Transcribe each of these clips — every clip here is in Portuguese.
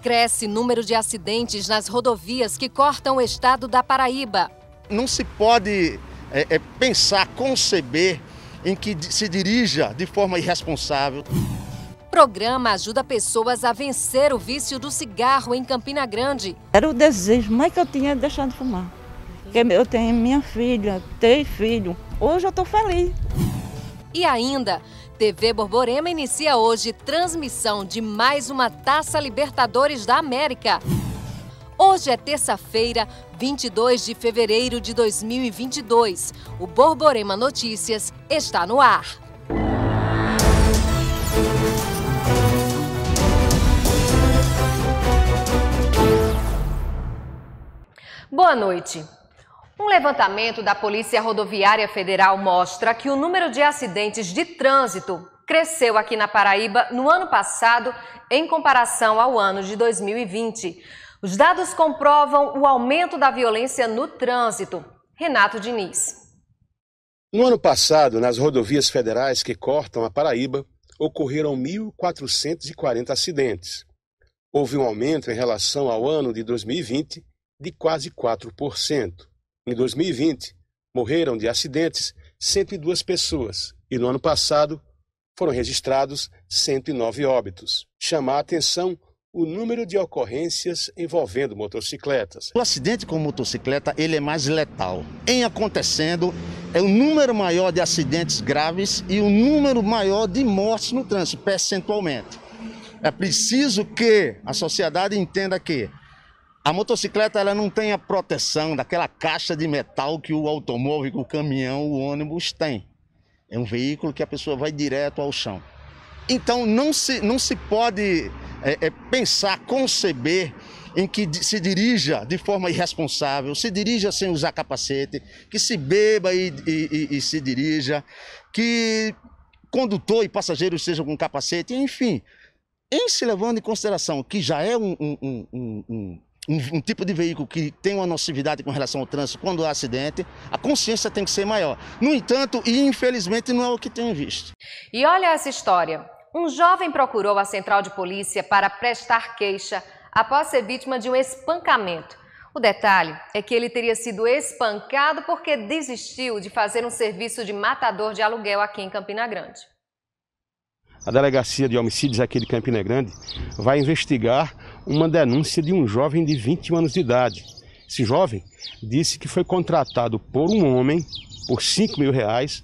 Cresce número de acidentes nas rodovias que cortam o estado da Paraíba. Não se pode é, é, pensar, conceber em que se dirija de forma irresponsável. Programa ajuda pessoas a vencer o vício do cigarro em Campina Grande. Era o desejo mais que eu tinha de deixar de fumar. Porque eu tenho minha filha, tenho filho. Hoje eu estou feliz. E ainda TV Borborema inicia hoje transmissão de mais uma Taça Libertadores da América. Hoje é terça-feira, 22 de fevereiro de 2022. O Borborema Notícias está no ar. Boa noite. Um levantamento da Polícia Rodoviária Federal mostra que o número de acidentes de trânsito cresceu aqui na Paraíba no ano passado em comparação ao ano de 2020. Os dados comprovam o aumento da violência no trânsito. Renato Diniz. No ano passado, nas rodovias federais que cortam a Paraíba, ocorreram 1.440 acidentes. Houve um aumento em relação ao ano de 2020 de quase 4%. Em 2020, morreram de acidentes 102 pessoas e no ano passado foram registrados 109 óbitos. Chamar a atenção o número de ocorrências envolvendo motocicletas. O acidente com motocicleta ele é mais letal. Em acontecendo é o número maior de acidentes graves e o número maior de mortes no trânsito percentualmente. É preciso que a sociedade entenda que a motocicleta ela não tem a proteção daquela caixa de metal que o automóvel, o caminhão, o ônibus tem. É um veículo que a pessoa vai direto ao chão. Então não se, não se pode é, é, pensar, conceber em que se dirija de forma irresponsável, se dirija sem usar capacete, que se beba e, e, e, e se dirija, que condutor e passageiro estejam com capacete, enfim. Em se levando em consideração que já é um, um, um, um um, um, tipo de veículo que tem uma nocividade com relação ao trânsito quando há acidente, a consciência tem que ser maior. No entanto, e infelizmente não é o que tenho visto. E olha essa história. Um jovem procurou a central de polícia para prestar queixa após ser vítima de um espancamento. O detalhe é que ele teria sido espancado porque desistiu de fazer um serviço de matador de aluguel aqui em Campina Grande. A Delegacia de Homicídios aqui de Campina Grande vai investigar uma denúncia de um jovem de 21 anos de idade. Esse jovem disse que foi contratado por um homem por 5 mil reais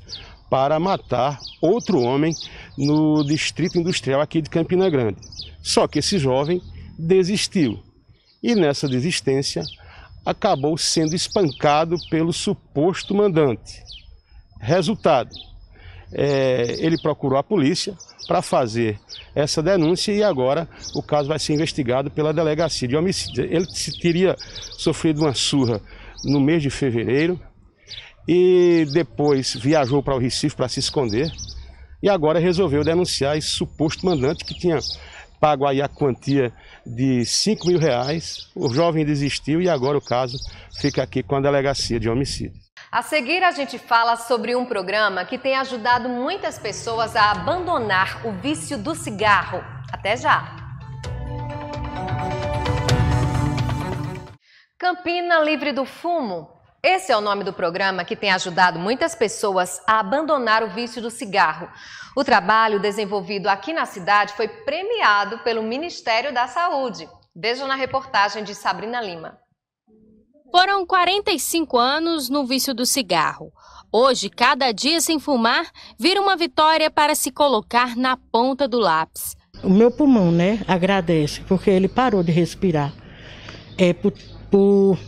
para matar outro homem no distrito industrial aqui de Campina Grande. Só que esse jovem desistiu e nessa desistência acabou sendo espancado pelo suposto mandante. Resultado: é, ele procurou a polícia para fazer essa denúncia e agora o caso vai ser investigado pela delegacia de homicídio. Ele teria sofrido uma surra no mês de fevereiro e depois viajou para o Recife para se esconder e agora resolveu denunciar esse suposto mandante que tinha pago aí a quantia de 5 mil reais. O jovem desistiu e agora o caso fica aqui com a delegacia de homicídio. A seguir, a gente fala sobre um programa que tem ajudado muitas pessoas a abandonar o vício do cigarro. Até já! Campina Livre do Fumo. Esse é o nome do programa que tem ajudado muitas pessoas a abandonar o vício do cigarro. O trabalho desenvolvido aqui na cidade foi premiado pelo Ministério da Saúde. Veja na reportagem de Sabrina Lima. Foram 45 anos no vício do cigarro. Hoje, cada dia sem fumar vira uma vitória para se colocar na ponta do lápis. O meu pulmão, né, agradece, porque ele parou de respirar. É por, por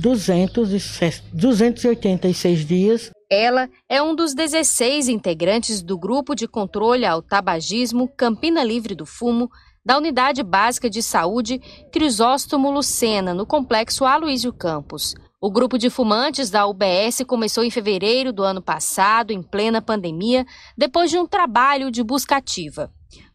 286 dias. Ela é um dos 16 integrantes do grupo de controle ao tabagismo Campina Livre do Fumo, da Unidade Básica de Saúde Crisóstomo Lucena, no Complexo Aloísio Campos. O grupo de fumantes da UBS começou em fevereiro do ano passado, em plena pandemia, depois de um trabalho de busca ativa.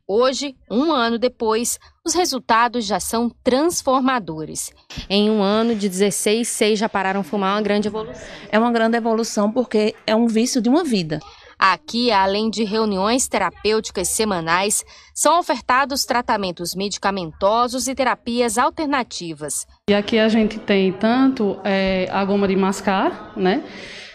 Hoje, um ano depois, os resultados já são transformadores. Em um ano de 16, seis já pararam de fumar, é uma grande evolução. É uma grande evolução porque é um vício de uma vida. Aqui, além de reuniões terapêuticas semanais, são ofertados tratamentos medicamentosos e terapias alternativas. E aqui a gente tem tanto é, a goma de mascar, né?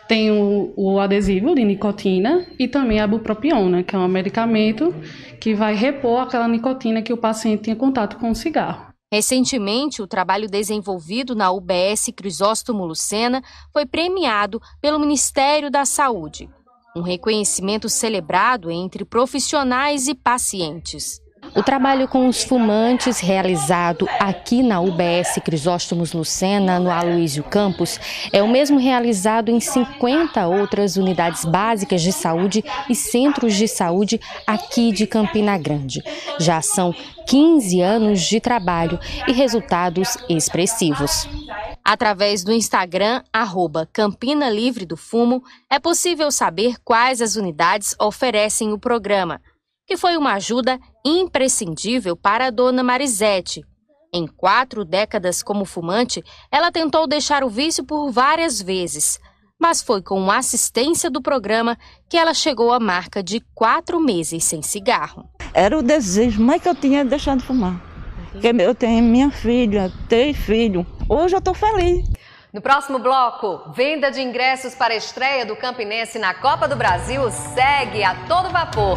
Tem o, o, adesivo de nicotina e também a bupropiona, que é um medicamento que vai repor aquela nicotina que o paciente tinha contato com o cigarro. Recentemente, o trabalho desenvolvido na UBS Crisóstomo Lucena foi premiado pelo Ministério da Saúde um reconhecimento celebrado entre profissionais e pacientes. O trabalho com os fumantes realizado aqui na UBS Crisóstomos Lucena, no Aloísio Campos, é o mesmo realizado em 50 outras unidades básicas de saúde e centros de saúde aqui de Campina Grande. Já são 15 anos de trabalho e resultados expressivos. Através do Instagram, arroba Campina Livre do Fumo, é possível saber quais as unidades oferecem o programa que foi uma ajuda imprescindível para a dona Marisete. Em quatro décadas como fumante, ela tentou deixar o vício por várias vezes, mas foi com a assistência do programa que ela chegou à marca de quatro meses sem cigarro. Era o desejo mais que eu tinha de deixar de fumar. Porque eu tenho minha filha, tenho filho, Hoje eu estou feliz. No próximo bloco, venda de ingressos para a estreia do Campinense na Copa do Brasil segue a todo vapor.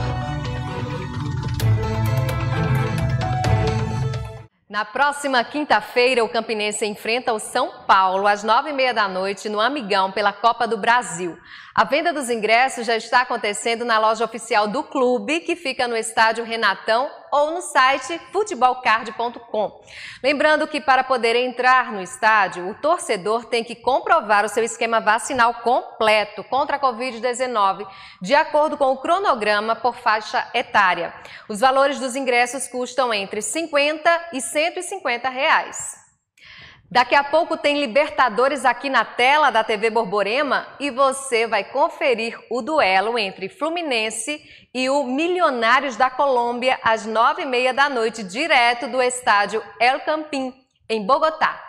Na próxima quinta-feira, o Campinense enfrenta o São Paulo às nove e meia da noite no Amigão pela Copa do Brasil. A venda dos ingressos já está acontecendo na loja oficial do clube, que fica no estádio Renatão ou no site futebolcard.com. Lembrando que para poder entrar no estádio, o torcedor tem que comprovar o seu esquema vacinal completo contra a Covid-19, de acordo com o cronograma por faixa etária. Os valores dos ingressos custam entre 50 e 150 reais. Daqui a pouco tem Libertadores aqui na tela da TV Borborema e você vai conferir o duelo entre Fluminense e o Milionários da Colômbia às nove e meia da noite, direto do estádio El Campín, em Bogotá.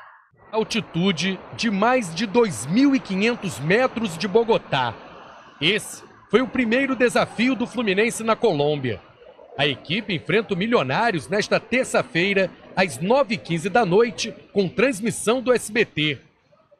Altitude de mais de 2.500 metros de Bogotá. Esse foi o primeiro desafio do Fluminense na Colômbia. A equipe enfrenta o Milionários nesta terça-feira às 9h15 da noite, com transmissão do SBT.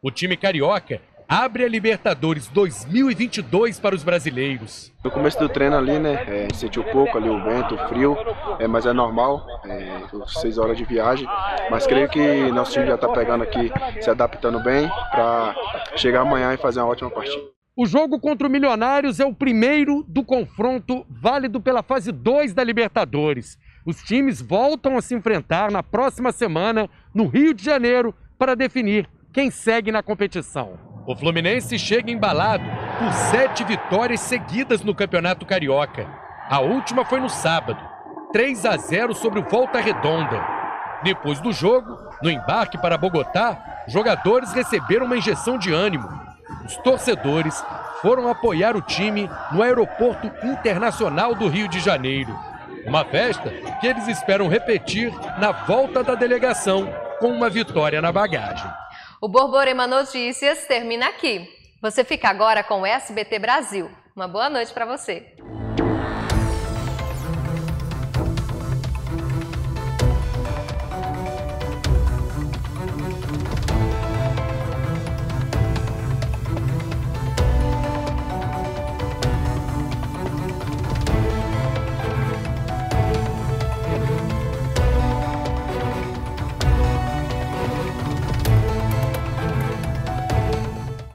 O time carioca abre a Libertadores 2022 para os brasileiros. No começo do treino ali, né, é, sentiu pouco ali o vento, o frio, é, mas é normal, é, seis horas de viagem, mas creio que nosso time já está pegando aqui, se adaptando bem para chegar amanhã e fazer uma ótima partida. O jogo contra o Milionários é o primeiro do confronto válido pela fase 2 da Libertadores. Os times voltam a se enfrentar na próxima semana no Rio de Janeiro para definir quem segue na competição. O Fluminense chega embalado por sete vitórias seguidas no Campeonato Carioca. A última foi no sábado, 3 a 0 sobre o Volta Redonda. Depois do jogo, no embarque para Bogotá, jogadores receberam uma injeção de ânimo. Os torcedores foram apoiar o time no Aeroporto Internacional do Rio de Janeiro. Uma festa que eles esperam repetir na volta da delegação com uma vitória na bagagem. O Borborema Notícias termina aqui. Você fica agora com o SBT Brasil. Uma boa noite para você.